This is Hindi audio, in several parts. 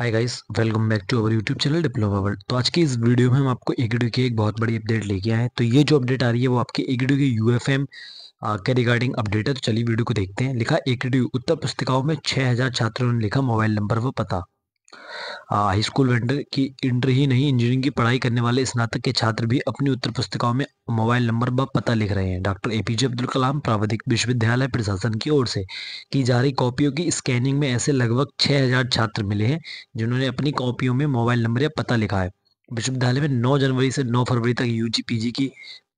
hi guys welcome back to our YouTube channel diploma world तो आज की इस वीडियो में हम आपको एगडू की एक बहुत बड़ी अपडेट लेके आए हैं तो ये जो अपडेट आ रही है वो आपके एगडू के यू एफ एम के रिगार्डिंग अपडेट है तो चलिए वीडियो को देखते हैं लिखा एगडू उत्तर पुस्तिकाओं में छः हज़ार छात्रों ने लिखा मोबाइल नंबर व पता हाईस्कूल वेंडर की इंटर ही नहीं इंजीनियरिंग की पढ़ाई करने वाले स्नातक के छात्र भी अपनी उत्तर पुस्तिकाओं में मोबाइल नंबर व पता लिख रहे हैं doctor A P J Abdul Kalam प्राविधिक विश्वविद्यालय प्रशासन की ओर से की जा रही कॉपियों की स्कैनिंग में ऐसे लगभग छः हजार छात्र मिले हैं जिन्होंने अपनी कॉपियों में मोबाइल नंबर या पता लिखा है विश्वविद्यालय में 9 जनवरी से 9 फरवरी तक यू की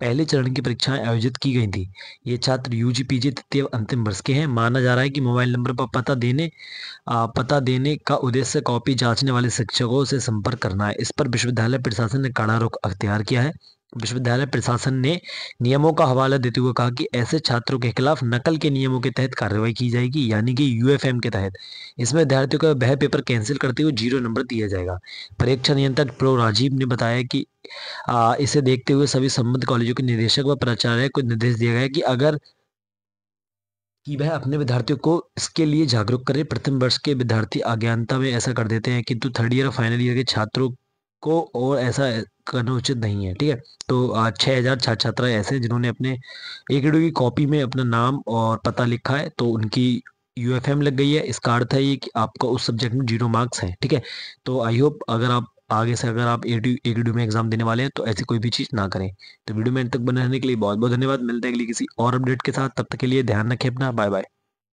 पहले चरण की परीक्षाएं आयोजित की गई थी ये छात्र यू जी तृतीय अंतिम वर्ष के हैं माना जा रहा है कि मोबाइल नंबर पर पता देने आ, पता देने का उद्देश्य कॉपी जांचने वाले शिक्षकों से संपर्क करना है इस पर विश्वविद्यालय प्रशासन ने कड़ा रुख अख्तियार किया है विश्वविद्यालय प्रशासन ने नियमों का हवाला देते हुए कहा कि ऐसे छात्रों के खिलाफ नकल के नियमों के तहत कार्रवाई की जाएगी यानी कि यूएफएम के तहत इसमें विद्यार्थियों का वह पेपर कैंसिल करते हुए जीरो नंबर दिया जाएगा परीक्षा नियंत्रक प्रो राजीव ने बताया कि आ, इसे देखते हुए सभी संबंध कॉलेजों के निदेशक व प्राचार्य को निर्देश दिया गया कि अगर कि वह अपने विद्यार्थियों को इसके लिए जागरूक करें प्रथम वर्ष के विद्यार्थी अज्ञानता में ऐसा कर देते हैं किंतु थर्ड ईयर और फाइनल ईयर के छात्रों को और ऐसा करना उचित नहीं है ठीक है तो छः हज़ार छात्र छात्रा ऐसे जिन्होंने अपने ए की कॉपी में अपना नाम और पता लिखा है तो उनकी यू एफ एम लग गई है इसका अर्थ है ये कि आपका उस सब्जेक्ट में जीरो मार्क्स हैं ठीक है तो आई होप अगर आप आगे से अगर आप ए डी में एग्जाम देने वाले हैं तो ऐसी कोई भी चीज़ ना करें तो वीडियो में अंत तक बने रहने के लिए बहुत बहुत धन्यवाद मिलते हैं अगली किसी और अपडेट के साथ तब तक के लिए ध्यान रखें अपना बाय बाय